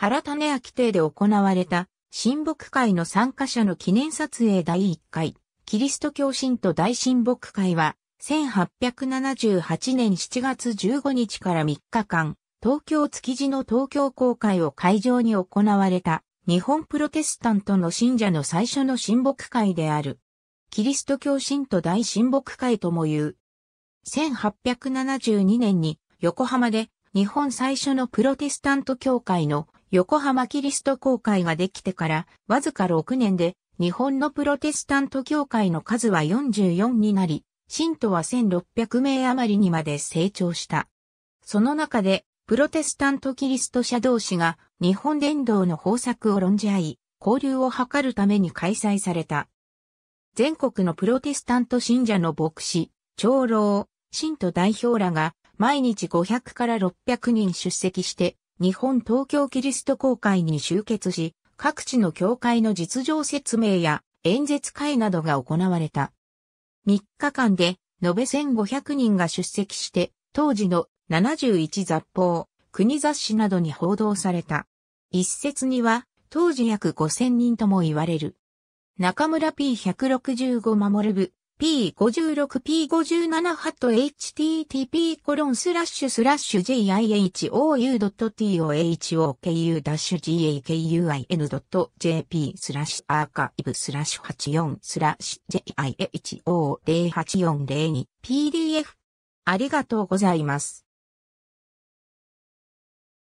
原種明邸で行われた、親睦会の参加者の記念撮影第1回、キリスト教神徒大親睦会は、1878年7月15日から3日間、東京築地の東京公会を会場に行われた、日本プロテスタントの信者の最初の親睦会である。キリスト教神徒大親睦会とも言う。1872年に横浜で日本最初のプロテスタント教会の横浜キリスト教会ができてからわずか6年で日本のプロテスタント教会の数は44になり、信徒は1600名余りにまで成長した。その中で、プロテスタントキリスト者同士が日本伝道の方策を論じ合い、交流を図るために開催された。全国のプロテスタント信者の牧師、長老、信徒代表らが毎日500から600人出席して日本東京キリスト公会に集結し、各地の教会の実情説明や演説会などが行われた。3日間で延べ1500人が出席して、当時の71雑報、国雑誌などに報道された。一説には、当時約5000人とも言われる。中村 P165 守る部、P56P57 ハット http コロンスラッシュスラッシュ jihou.tohoku-gakuin.jp スラッシュアーカイブスラッシュ84スラッシュ jih08402 o PDF ありがとうございます。